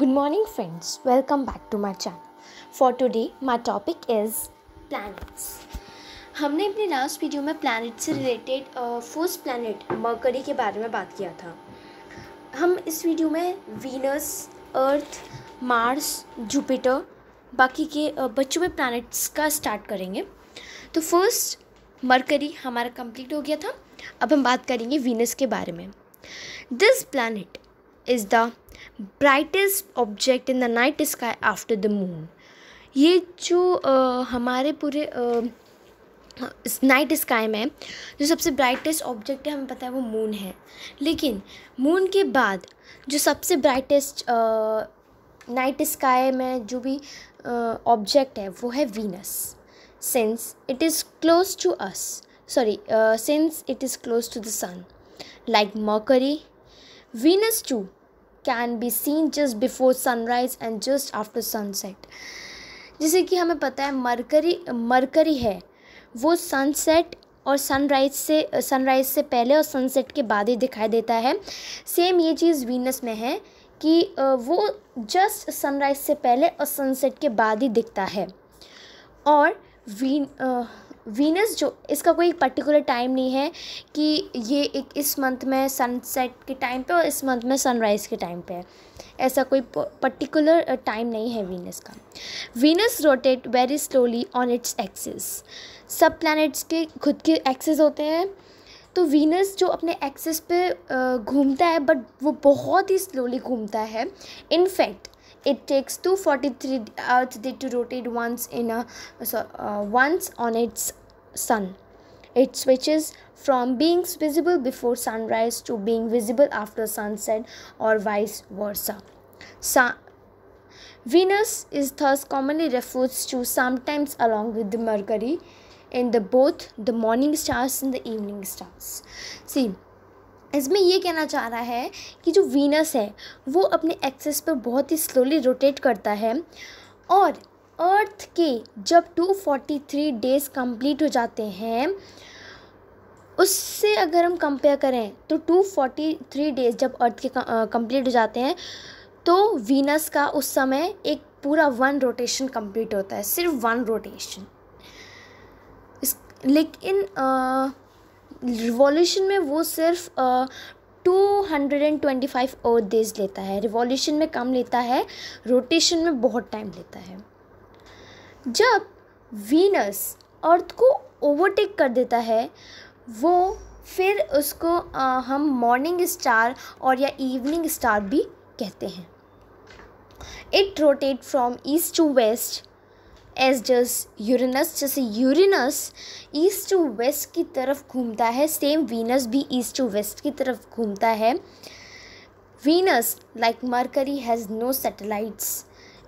Good morning, friends. Welcome back to my channel. For today, my topic is planets. हमने अपने last video में planet से related first planet Mercury के बारे में बात किया था हम इस वीडियो में वीनस अर्थ मार्स जुपिटर बाकी के uh, बच्चों में प्लानट्स का स्टार्ट करेंगे तो फर्स्ट मरकरी हमारा कंप्लीट हो गया था अब हम बात करेंगे वीनस के बारे में this planet is the brightest object in the night sky after the moon ये जो आ, हमारे पूरे नाइट स्काई में जो सबसे ब्राइटेस्ट ऑब्जेक्ट है हमें पता है वो मून है लेकिन मून के बाद जो सबसे ब्राइटेस्ट नाइट स्काई में जो भी ऑब्जेक्ट है वो है Venus since it is close to us sorry since it is close to the sun like Mercury Venus too can be seen just before sunrise and just after sunset जैसे कि हमें पता है मरकरी मरकरी है वो sunset और sunrise से sunrise से पहले और सनसेट के बाद ही दिखाई देता है सेम ये चीज़ वीनस में है कि वो जस्ट सनराइज से पहले और सनसेट के बाद ही दिखता है और वी आ, वीनस जो इसका कोई पर्टिकुलर टाइम नहीं है कि ये एक इस मंथ में सनसेट के टाइम पे और इस मंथ में सनराइज़ के टाइम पे है ऐसा कोई पर्टिकुलर टाइम नहीं है वीनस का Venus rotate very slowly on its axis सब प्लैनेट्स के खुद के एक्सेस होते हैं तो वीनस जो अपने एक्सेस पे घूमता है बट वो बहुत ही स्लोली घूमता है in fact it takes 243 earth day to rotate once in a so, uh, once on its sun it switches from being visible before sunrise to being visible after sunset or vice versa venus is thus commonly referred to sometimes along with the mercury in the both the morning stars and the evening stars see इसमें ये कहना चाह रहा है कि जो Venus है वो अपने एक्सेस पर बहुत ही स्लोली रोटेट करता है और अर्थ के जब 243 डेज़ कंप्लीट हो जाते हैं उससे अगर हम कंपेयर करें तो 243 डेज़ जब अर्थ के कंप्लीट हो जाते हैं तो वीनस का उस समय एक पूरा वन रोटेशन कंप्लीट होता है सिर्फ वन रोटेशन इस लेकिन आ, रिवॉल्यूशन में वो सिर्फ two hundred and twenty five और डेज लेता है रिवॉल्यूशन में कम लेता है रोटेशन में बहुत टाइम लेता है जब वीनस अर्थ को ओवरटेक कर देता है वो फिर उसको आ, हम मॉर्निंग स्टार और या इवनिंग स्टार भी कहते हैं it rotate from east to west as just Uranus जैसे यूरिनस ईस्ट टू वेस्ट की तरफ घूमता है सेम वीनस भी ईस्ट टू वेस्ट की तरफ घूमता है Venus like Mercury has no satellites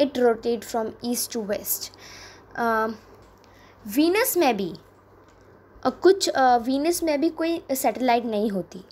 it rotate from east to west Venus में भी uh, कुछ वीनस में भी कोई सैटेलाइट नहीं होती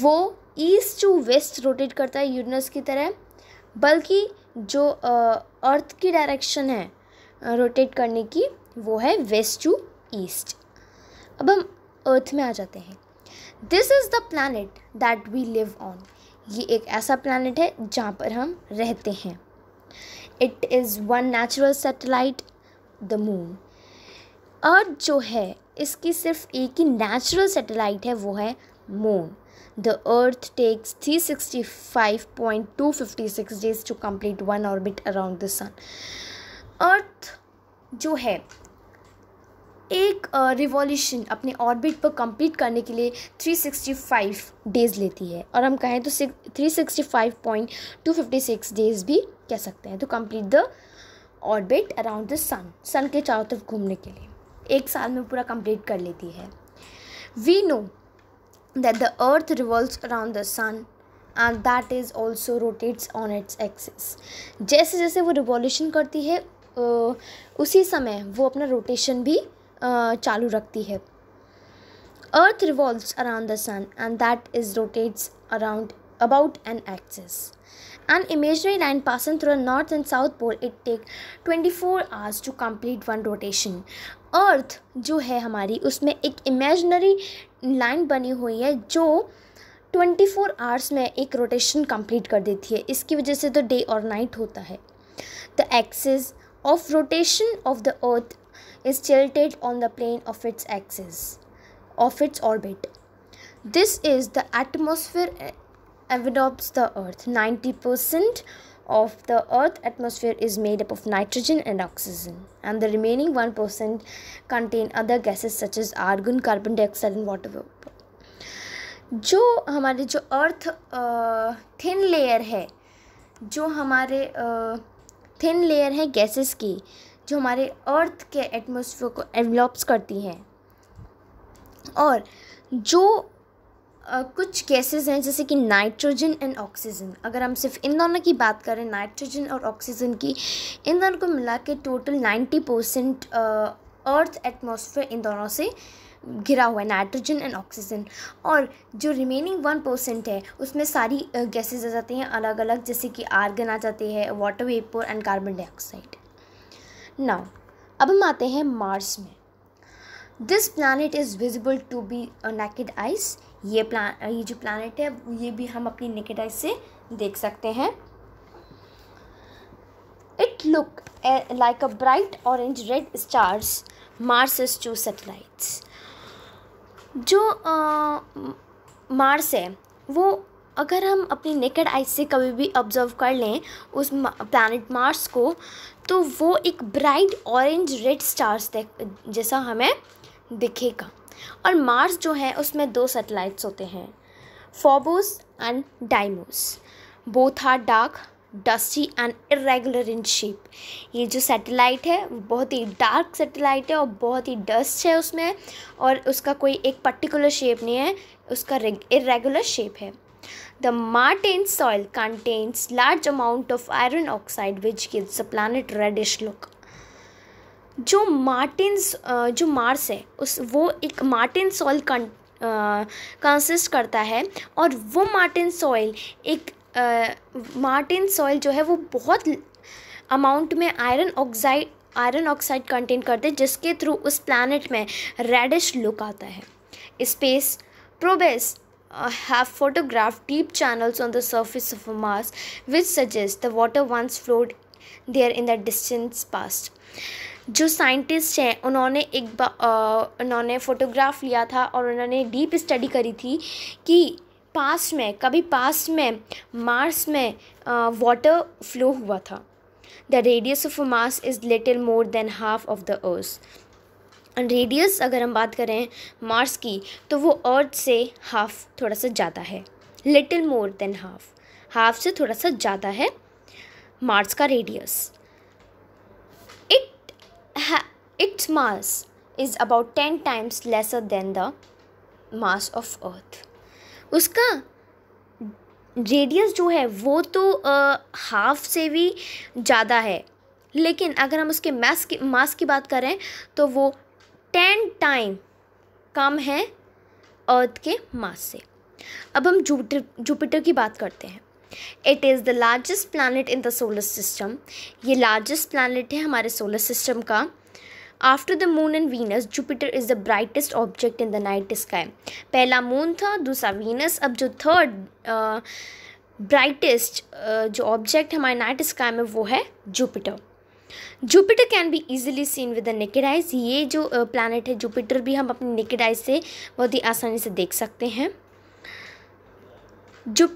वो ईस्ट टू वेस्ट रोटेट करता है यूरिनस की तरह बल्कि जो अर्थ uh, की डायरेक्शन है रोटेट करने की वो है वेस्ट टू ईस्ट अब हम अर्थ में आ जाते हैं this is the planet that we live on ये एक ऐसा प्लानट है जहाँ पर हम रहते हैं it is one natural satellite the moon earth जो है इसकी सिर्फ एक ही नेचुरल सेटेलाइट है वो है moon the earth takes three sixty five point two fifty six days to complete one orbit around the sun earth जो है एक रिवॉल्यूशन uh, अपने ऑर्बिट पर कंप्लीट करने के लिए 365 डेज़ लेती है और हम कहें तो 365.256 डेज़ भी कह सकते हैं तो complete the orbit around the sun sun के चारों तरफ घूमने के लिए एक साल में पूरा कंप्लीट कर लेती है we know that the earth revolve around the sun and that is also rotates on its axis जैसे जैसे वो रिवॉल्यूशन करती है उसी समय वो अपना रोटेशन भी चालू रखती है earth revolves around the sun and that is rotates around about an axis an imaginary line passing through north and south pole it take twenty four hours to complete one rotation earth जो है हमारी उसमें एक imaginary line बनी हुई है जो twenty four hours में एक रोटेशन कम्प्लीट कर देती है इसकी वजह से तो डे और नाइट होता है the axis of rotation of the earth is tilted on the plane of its axis of its orbit this is the atmosphere envelops the earth 90% of the earth atmosphere is made up of nitrogen and oxygen and the remaining 1% contain other gases such as argon carbon dioxide and water vapor जो हमारे जो अर्थ thin layer है जो हमारे uh, thin layer है gases की जो हमारे अर्थ के एटमोसफियर को एनवलप्स करती हैं और जो आ, कुछ गैसेस हैं जैसे कि नाइट्रोजन एंड ऑक्सीजन अगर हम सिर्फ इन दोनों की बात करें नाइट्रोजन और ऑक्सीजन की इन दोनों को मिला के total ninety percent earth atmosphere इन दोनों से घिरा हुआ है नाइट्रोजन एंड ऑक्सीजन और जो रिमेनिंग वन परसेंट है उसमें सारी गैसेज आ जाती हैं अलग अलग जैसे कि आर्गन आ जाती है water vapour and carbon dioxide now अब हम आते हैं मार्स में this planet is visible to be naked eyes ये प्लान ये जो प्लानट है ये भी हम अपनी नेकेड आइस से देख सकते हैं it look like a bright orange red stars Mars is two satellites जो मार्स है वो अगर हम अपनी नेकेड आइज से कभी भी ऑब्जर्व कर लें उस प्लानट मार्स को तो वो एक ब्राइट ऑरेंज रेड स्टार्स जैसा हमें दिखेगा और मार्स जो है उसमें दो सेटेलाइट्स होते हैं Phobos and Deimos both are dark dusty and irregular in shape ये जो सैटेलाइट है बहुत ही डार्क सैटेलाइट है और बहुत ही डस्ट है उसमें और उसका कोई एक पर्टिकुलर शेप नहीं है उसका इरेगुलर शेप है the Martian soil contains large amount of iron oxide which gives a planet reddish look जो मार्टिनस जो मार्स है उस वो एक मार्टिन सॉइल कंसिस्ट करता है और वो मार्टिन सॉइल एक मार्टिन सॉइल जो है वो बहुत अमाउंट में iron oxide iron oxide contain करते हैं जिसके थ्रू उस प्लानट में रेडिश लुक आता है space probes have photograph deep channels on the surface of Mars which suggest the water once flowed there in the distance past जो scientist हैं उन्होंने एक बा uh, उन्होंने फ़ोटोग्राफ लिया था और उन्होंने डीप स्टडी करी थी कि पास में कभी पास में मार्स में वाटर फ्लो हुआ था the radius of Mars is little more than half of the earth radius अगर हम बात करें मार्स की तो वो अर्थ से हाफ थोड़ा सा ज़्यादा है little more than half half से थोड़ा सा ज़्यादा है मार्स का radius it its mass is about ten times lesser than the mass of earth उसका रेडियस जो है वो तो हाफ से भी ज़्यादा है लेकिन अगर हम उसके मास की मास की बात करें तो वो टेन टाइम कम है अर्थ के मास से अब हम जुपिटर जुपिटर की बात करते हैं it is the largest planet in the solar system ये लार्जेस्ट प्लानट है हमारे सोलर सिस्टम का after the moon and Venus Jupiter is the brightest object in the night sky पहला मून था दूसरा वीनस अब जो थर्ड ब्राइटेस्ट uh, uh, जो ऑब्जेक्ट हमारे नाइट स्काई में वो है Jupiter Jupiter can be easily seen with the naked eyes ये जो प्लानट uh, है जुपिटर भी हम अपनी नेकेड आइज से बहुत ही आसानी से देख सकते हैं जु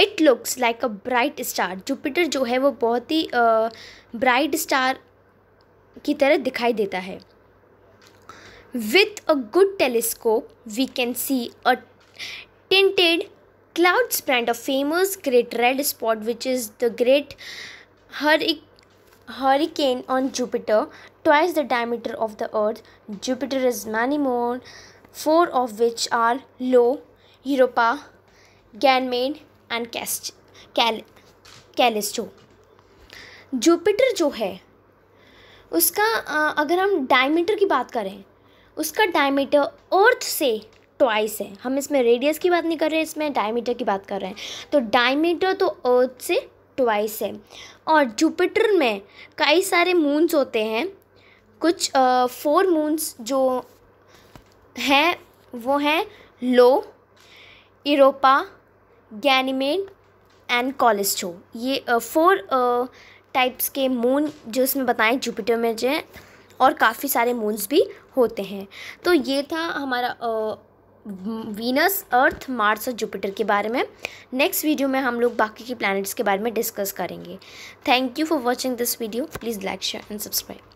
it looks like a bright star Jupiter जो है वो बहुत ही ब्राइट स्टार की तरह दिखाई देता है with a good telescope we can see a tinted cloud spread a famous great red spot which is the great हर hurricane on Jupiter twice the diameter of the earth Jupiter is many moons four of which are Io Europa Ganymede and कैस्ट Callisto Jupiter जो है उसका अगर हम diameter की बात करें उसका डायमीटर अर्थ से ट्वाइस है हम इसमें रेडियस की बात नहीं कर रहे इसमें डायमीटर की बात कर रहे हैं तो डायमीटर तो अर्थ से ट्वाइस है और जुपिटर में कई सारे मून्स होते हैं कुछ फोर फोर मून्स जो हैं वो हैं लो इरोपा गैनिमेड एंड कॉलिस्टो ये फोर फोर टाइप्स के मून जो उसमें बताएं जुपिटर में जो और काफ़ी सारे मून्स भी होते हैं तो ये था हमारा वीनस अर्थ मार्स और जुपिटर के बारे में नेक्स्ट वीडियो में हम लोग बाकी के प्लैनेट्स के बारे में डिस्कस करेंगे thank you for watching this video please like share and subscribe